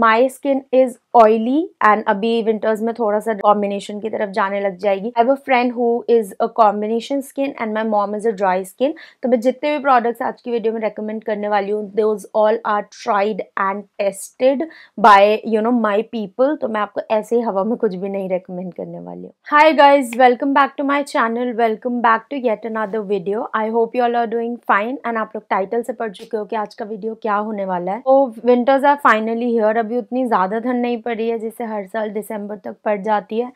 My skin is oily and अभी winters में थोड़ा सा कॉम्बिनेशन की तरफ जाने लग जाएगी I a friend who is a combination skin and my mom is a dry skin तो मैं जितने भी प्रोडक्ट्स आज की वीडियो में रेकमेंड करने वाली हूँ those all are tried and tested by you know my people तो मैं आपको ऐसे ही हवा में कुछ भी नहीं रिकमेंड करने वाली हूँ hi guys welcome back to my channel welcome back to yet another video I hope you all are doing fine and आप लोग टाइटल से पढ़ चुके हो कि आज का वीडियो क्या होने वाला है तो विंटर्स आर फाइनली हेयर अब अभी उतनी ज़्यादा ठंड नहीं पड़ रही है जैसे हर साल दिसंबर तक पड़ जाती है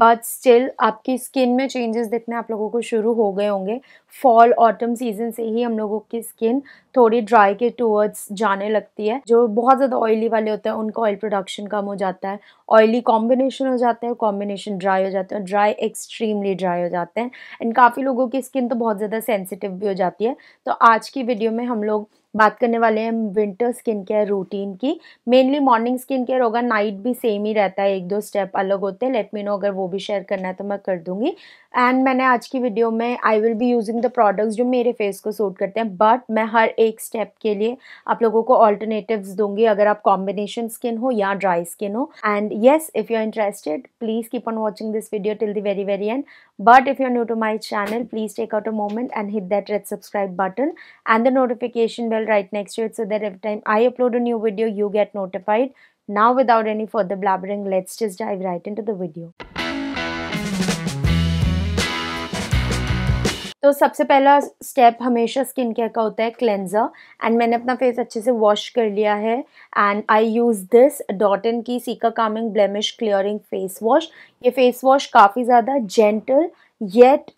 बट स्टिल आपकी स्किन में चेंजेस दिखने आप लोगों को शुरू हो गए होंगे फॉल ऑटम सीजन से ही हम लोगों की स्किन थोड़ी ड्राई के टूवर्ड्स जाने लगती है जो बहुत ज़्यादा ऑयली वाले होते हैं उनका ऑयल प्रोडक्शन कम हो जाता है ऑयली कॉम्बिनेशन हो जाता है कॉम्बिनेशन ड्राई हो जाता है ड्राई एक्सट्रीमली ड्राई हो जाते हैं एंड काफ़ी लोगों की स्किन तो बहुत ज़्यादा सेंसिटिव भी हो जाती है तो आज की वीडियो में हम लोग बात करने वाले हैं विंटर स्किन केयर रूटीन की मेनली मॉर्निंग स्किन केयर होगा नाइट भी सेम ही रहता है एक दो स्टेप अलग होते हैं लेट मी नो अगर वो भी शेयर करना है तो मैं कर दूंगी एंड मैंने आज की वीडियो में I will be using the products जो मेरे फेस को सूट करते हैं बट मैं हर एक स्टेप के लिए आप लोगों को ऑल्टरनेटिव्स दूंगी अगर आप कॉम्बिनेशन स्किन हो या ड्राई स्किन हो and yes if you are interested please keep on watching this video till the very very end but if you are new to my channel please take out a moment and hit that red subscribe button and the notification bell right next to it so that every time I upload a new video, you get notified. Now, without any further blabbering, let's just dive right into the video. तो सबसे पहला step हमेशा skin care का होता है cleanser and मैंने अपना face अच्छे से वॉश कर लिया है and I use this Dot and Key cica calming blemish clearing face wash ये फेस वॉश काफ़ी ज़्यादा gentle yet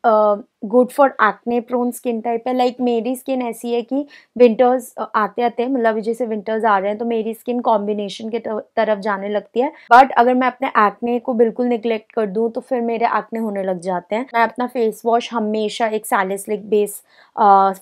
good for acne prone skin type है लाइक like, मेरी स्किन ऐसी है कि विंटर्स आते आते हैं मतलब जैसे विंटर्स आ रहे हैं तो मेरी स्किन कॉम्बिनेशन के तरफ जाने लगती है बट अगर मैं अपने एक्ने को बिल्कुल निगलेक्ट कर दूँ तो फिर मेरे एक्ने होने लग जाते हैं मैं अपना फेस वॉश हमेशा एक सैलिसलिक बेस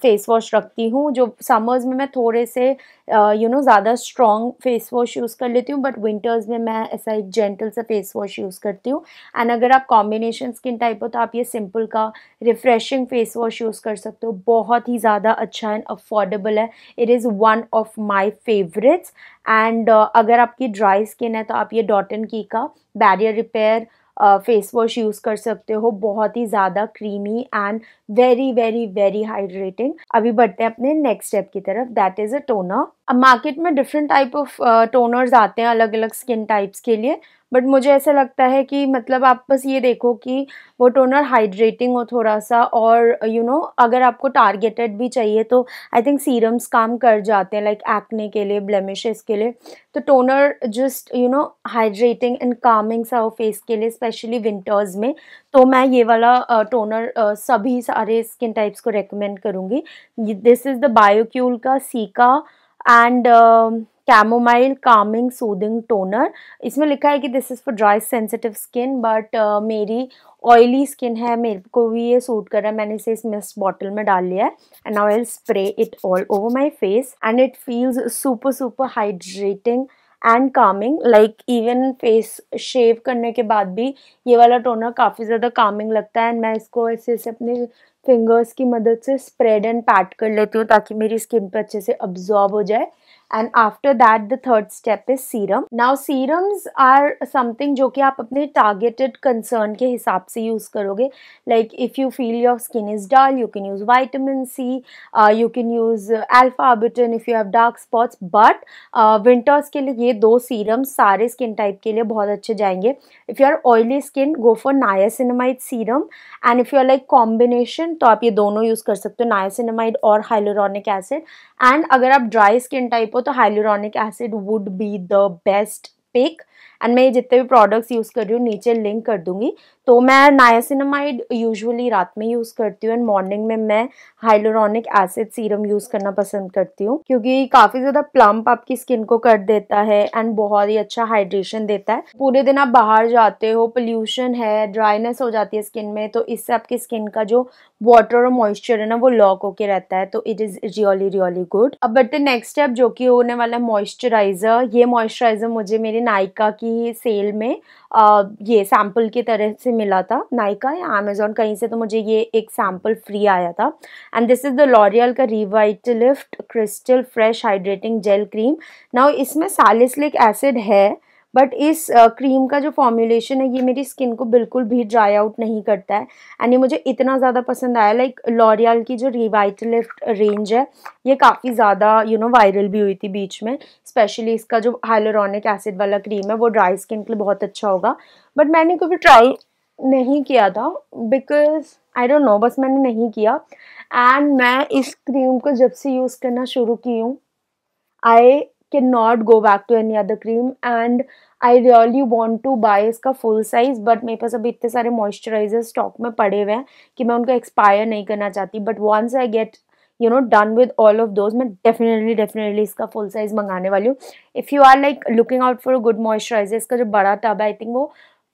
फेस वॉश रखती हूँ जो समर्स में मैं थोड़े से यू नो ज़्यादा स्ट्रॉन्ग फेस वॉश यूज़ कर लेती हूँ बट विंटर्स में मैं ऐसा एक जेंटल सा फेस वॉश यूज़ करती हूँ एंड अगर आप कॉम्बिनेशन स्किन टाइप हो तो आप ये सिंपल का रिफ्रेशिंग फेस वॉश यूज़ कर सकते हो बहुत ही ज़्यादा अच्छा एंड अफोर्डेबल है it is one of my favourites and अगर आपकी ड्राई स्किन है तो आप ये डॉट एंड की का barrier repair face wash use कर सकते हो बहुत ही ज़्यादा creamy and very very very hydrating अभी बढ़ते हैं अपने नेक्स्ट स्टेप की तरफ दैट इज़ अ टोनर अब मार्केट में डिफरेंट टाइप ऑफ टोनर्स आते हैं अलग अलग स्किन टाइप्स के लिए बट मुझे ऐसा लगता है कि मतलब आप बस ये देखो कि वो टोनर हाइड्रेटिंग हो थोड़ा सा और यू you नो know, अगर आपको टारगेटेड भी चाहिए तो आई थिंक सीरम्स काम कर जाते हैं लाइक एक्ने के लिए ब्लेमिशेस के लिए तो toner just you know hydrating and calming सा हो फेस के लिए स्पेशली विंटर्स में तो मैं ये वाला टोनर uh, uh, सभी सारे स्किन टाइप्स को रेकमेंड करूँगी दिस इज़ द बायोक्यूल का cica and chamomile calming soothing toner इसमें लिखा है कि this is for dry sensitive skin but मेरी ऑयली स्किन है मेरे को भी ये सूट कर रहा है मैंने इसे इस मिस्ट बॉटल में डाल लिया है and I will spray it all over my face and it feels super super hydrating and calming like even face shave करने के बाद भी ये वाला टोनर काफ़ी ज़्यादा कामिंग लगता है एंड मैं इसको ऐसे ऐसे अपने फिंगर्स की मदद से स्प्रेड एंड पैट कर लेती हूँ ताकि मेरी स्किन पर अच्छे से अब्जॉर्ब हो जाए and after that the third step is serum now serums are something जो कि आप अपने टारगेटेड कंसर्न के हिसाब से यूज़ करोगे like if you feel your skin is dull you can use vitamin C you can use alpha arbutin if you have dark spots but winters के लिए ये दो सीरम्स सारे स्किन टाइप के लिए बहुत अच्छे जाएंगे if you are oily skin go for niacinamide serum and if you are like combination तो आप ये दोनों यूज़ कर सकते हो नायासिनमाइड और हाइलोरॉनिक एसिड एंड अगर आप ड्राई स्किन टाइप हो तो hyaluronic acid would be the best pick and मैं ये जितने भी प्रोडक्ट्स यूज़ कर रही हूँ नीचे लिंक कर दूँगी तो मैं नायासिनमाइड यूजुअली रात में यूज़ करती हूँ एंड मॉर्निंग में मैं हाइलोरॉनिक एसिड सीरम यूज़ करना पसंद करती हूँ क्योंकि काफ़ी ज़्यादा प्लम्प आपकी स्किन को कर देता है एंड बहुत ही अच्छा हाइड्रेशन देता है पूरे दिन आप बाहर जाते हो पोल्यूशन है ड्राइनेस हो जाती है स्किन में तो इससे आपकी स्किन का जो वाटर और मॉइस्चर है ना वो लॉक होके रहता है तो it is really really good अब बट नेक्स्ट स्टेप जो कि होने वाला है मॉइस्चराइज़र ये मॉइस्चराइज़र मुझे मेरी नाइका की सेल में आ, ये सैम्पल की तरह से मिला था नाइका या अमेजोन कहीं से तो मुझे ये एक सैम्पल फ्री आया था and this is the L'Oreal का Revitalift crystal fresh hydrating gel cream now इसमें सालिसलिक एसिड है बट इस क्रीम का जो फॉर्मूलेशन है ये मेरी स्किन को बिल्कुल भी ड्राई आउट नहीं करता है एंड ये मुझे इतना ज़्यादा पसंद आया लाइक लॉरियल की जो रिवाइटलिफ्ट रेंज है ये काफ़ी ज़्यादा यू नो वायरल भी हुई थी बीच में स्पेशली इसका जो हाइलोरॉनिक एसिड वाला क्रीम है वो ड्राई स्किन के लिए बहुत अच्छा होगा बट मैंने कभी ट्राई नहीं किया था बिकॉज आई डोंट नो बस मैंने नहीं किया एंड मैं इस क्रीम को जब से यूज़ करना शुरू की हूँ I not go back to any other cream and I really want to buy इसका फुल साइज़ बट मेरे पास अभी इतने सारे मॉइस्चराइजर स्टॉक में पड़े हुए हैं कि मैं उनको एक्सपायर नहीं करना चाहती but once I get you know done with all of those मैं डेफिनेटली डेफिनेटली इसका फुल साइज़ मंगाने वाली हूँ if you are like looking out for good moisturiser इसका जो बड़ा टब है आई थिंक वो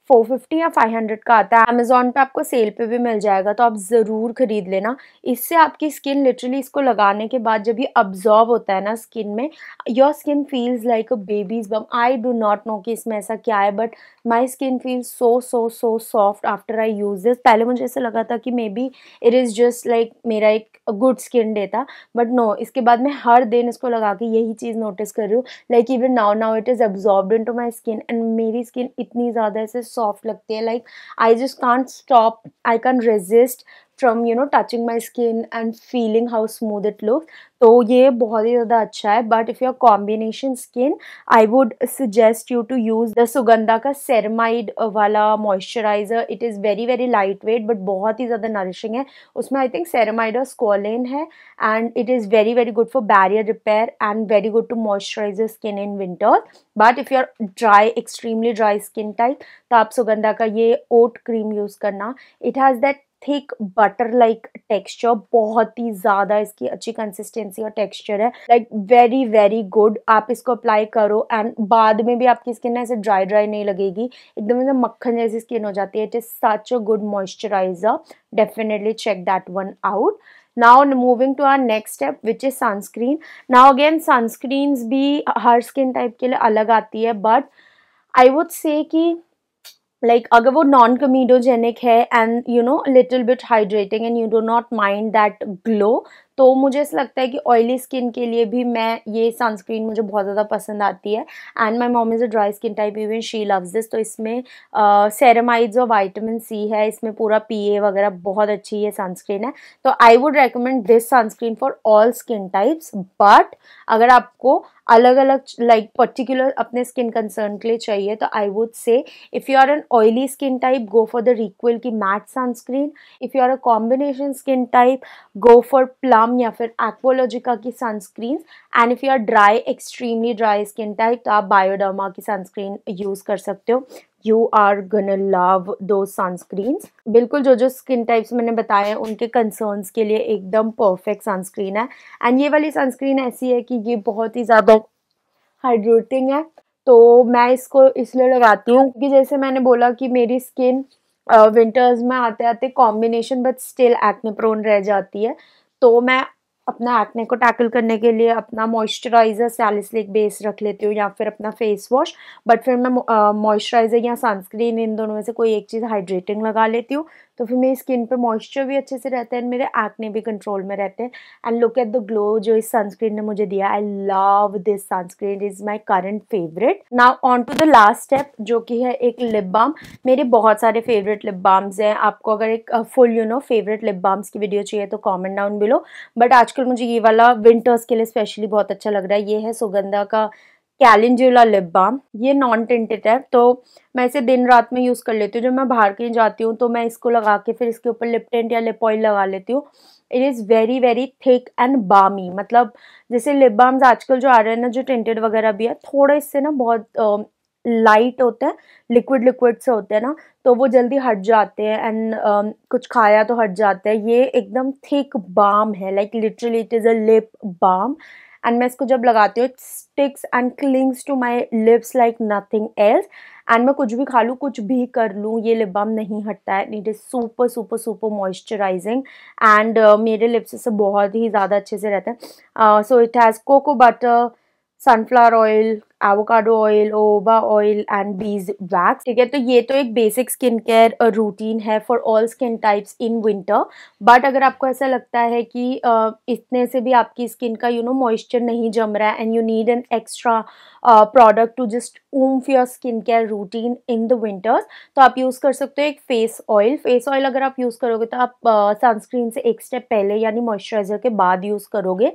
फोर फिफ्टी या फाइव हंड्रेड का आता है अमेजोन पे आपको सेल पे भी मिल जाएगा तो आप ज़रूर खरीद लेना इससे आपकी स्किन लिटरली इसको लगाने के बाद जब ये अब्जॉर्ब होता है ना स्किन में your skin feels like a baby's bum I do not know कि इसमें ऐसा क्या है but my skin feel so so so soft after I use this पहले मुझे ऐसा लगा था कि maybe it is just like मेरा एक गुड स्किन डे था बट नो इसके बाद मैं हर दिन इसको लगा के यही चीज़ नोटिस कर रही हूँ like even now now it is absorb into my skin and मेरी स्किन इतनी ज़्यादा ऐसे सॉफ्ट लगती है like I just can't stop I can resist from you know touching my skin and feeling how smooth it look तो ये बहुत ही ज़्यादा अच्छा है but if you are combination skin I would suggest you to use the Suganda का ceramide uh, वाला moisturiser it is very very lightweight but बहुत ही ज़्यादा नरिशिंग है उसमें आई थिंक सेरमाइड और स्कॉलेन है and it is very very good for barrier repair and very good to moisturise skin in winter but if you are dry extremely dry skin type तो आप सुगंधा का ये ओट क्रीम यूज़ करना it has that thick butter like texture बहुत ही ज़्यादा इसकी अच्छी कंसिस्टेंसी और टेक्सचर है लाइक वेरी वेरी गुड आप इसको अप्लाई करो एंड बाद में भी आपकी स्किन ऐसे ड्राई ड्राई नहीं लगेगी एकदम एकदम मक्खन जैसी स्किन हो जाती है it is such a good moisturizer definitely check that one out now moving to our next step which is sunscreen now again sunscreens भी हर स्किन टाइप के लिए अलग आती है बट आई वुड से कि लाइक अगर वो नॉन कमीडोजेनिक है and you know little bit hydrating and you do not mind that glow तो मुझे ऐसा लगता है कि ऑयली स्किन के लिए भी मैं ये सनस्क्रीन मुझे बहुत ज़्यादा पसंद आती है and my mom is a dry skin type even she loves this तो इसमें सेरामाइड्स और वाइटामिन सी है इसमें पूरा पी वगैरह बहुत अच्छी ये सनस्क्रीन है तो I would recommend this sunscreen for all skin types but अगर आपको अलग अलग लाइक पर्टिकुलर अपने स्किन कंसर्न के लिए चाहिए तो I would say if you are an oily skin type go for the Re'equil की matte sunscreen if you are a combination skin type go for Plum balm या फिर एक्वोलॉजिका की sunscreen and if you are dry extremely dry skin type तो आप Bioderma की sunscreen use कर सकते हो you are gonna love the sunscreen बिल्कुल जो जो स्किन टाइप्स मैंने बताए हैं उनके कंसर्नस के लिए एकदम परफेक्ट सनस्क्रीन है एंड ये वाली सनस्क्रीन ऐसी है कि ये बहुत ही ज़्यादा हाइड्रेटिंग है तो मैं इसको इसलिए लगाती हूँ कि जैसे मैंने बोला कि मेरी स्किन विंटर्स में आते आते combination but still acne prone रह जाती है तो मैं अपना एक्ने को टैकल करने के लिए अपना मॉइस्चराइज़र सैलिसलिक बेस रख लेती हूँ या फिर अपना फेस वॉश बट फिर मैं मॉइस्चराइज़र या सनस्क्रीन इन दोनों में से कोई एक चीज़ हाइड्रेटिंग लगा लेती हूँ तो फिर मेरी स्किन पे मॉइस्चर भी अच्छे से रहता है एंड मेरे एक्ने भी कंट्रोल में रहते हैं and look at the glow जो इस सनस्क्रीन ने मुझे दिया I love this sunscreen is my current favourite now on to the last step जो कि है एक लिप बाम मेरे बहुत सारे फेवरेट लिप बाम्स हैं आपको अगर एक full you know favourite lip balms की वीडियो चाहिए तो कॉमेंट डाउन बिलो बट आजकल मुझे ये वाला विंटर्स के लिए स्पेशली बहुत अच्छा लग रहा है ये है सुगंधा का कैलेंजुला लिप बाम ये नॉन टेंटेड है तो मैं इसे दिन रात में यूज़ कर लेती हूँ जब मैं बाहर कहीं जाती हूँ तो मैं इसको लगा के फिर इसके ऊपर लिप टेंट या लिप ऑयल लगा लेती हूँ it is very very thick and balmy मतलब जैसे लिप बाम्स आजकल जो आ रहे हैं ना जो टेंटेड वगैरह भी है थोड़ा इससे ना बहुत लाइट होते हैं लिक्विड लिक्विड से होते हैं ना तो वो जल्दी हट जाते हैं एंड uh, कुछ खाया तो हट जाते हैं ये एकदम थिक बाम है like literally it is a lip balm and मैं इसको जब लगाती हूँ it's sticks and clings to my lips like nothing else and मैं कुछ भी खा लूँ कुछ भी कर लूँ ये लिप बाम नहीं हटता है it is super super super moisturizing and मेरे लिप्स से बहुत ही ज़्यादा अच्छे से रहते हैं so it has cocoa butter sunflower oil avocado oil jojoba oil and beeswax ठीक है तो ये तो एक बेसिक स्किन केयर रूटीन है for all skin types in winter but अगर आपको ऐसा लगता है कि uh, इतने से भी आपकी स्किन का यू नो मॉइस्चर नहीं जम रहा है and you need an extra product to just oomph your skin care routine in the winters तो आप यूज़ कर सकते हो एक फेस ऑयल फेस ऑयल अगर आप यूज़ करोगे तो आप सनस्क्रीन uh, से एक स्टेप पहले यानी मॉइस्चराइजर के बाद यूज़ करोगे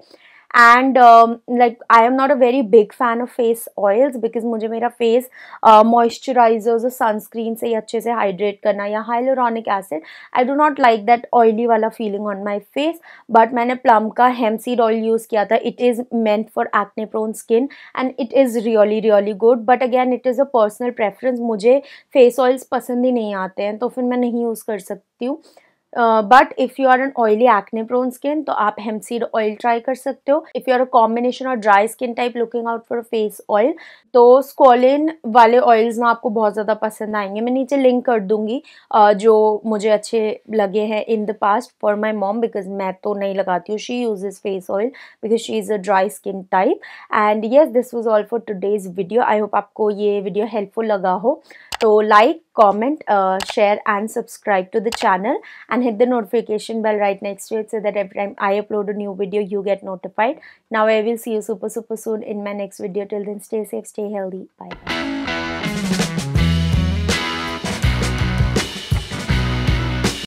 and like I am not a very big fan of face oils because मुझे मेरा फेस मॉइस्चराइजर्स और सनस्क्रीन से ही अच्छे से हाइड्रेट करना या hyaluronic acid I do not like that oily वाला feeling on my face but मैंने प्लम का हेमसीड ऑयल यूज़ किया था it is meant for acne prone skin and it is really really good but again it is a personal preference मुझे face oils पसंद ही नहीं आते हैं तो फिर मैं नहीं यूज़ कर सकती हूँ but if you are an oily acne prone skin तो आप हेमसीड ऑयल ट्राई कर सकते हो if you are a combination और dry skin type looking out for face oil तो स्कॉलिन वाले ऑयल्स ना आपको बहुत ज़्यादा पसंद आएंगे मैं नीचे लिंक कर दूंगी uh, जो मुझे अच्छे लगे हैं in the past for my mom because मैं तो नहीं लगाती हूँ she use face oil because she is a dry skin type and yes this was all for today's video I hope आपको ये वीडियो हेल्पफुल लगा हो So like, comment, uh, share and subscribe to the channel and hit the notification bell right next to it so that every time I upload a new video, you get notified. Now I will see you super super soon in my next video. Till then, stay safe, stay healthy. Bye. -bye.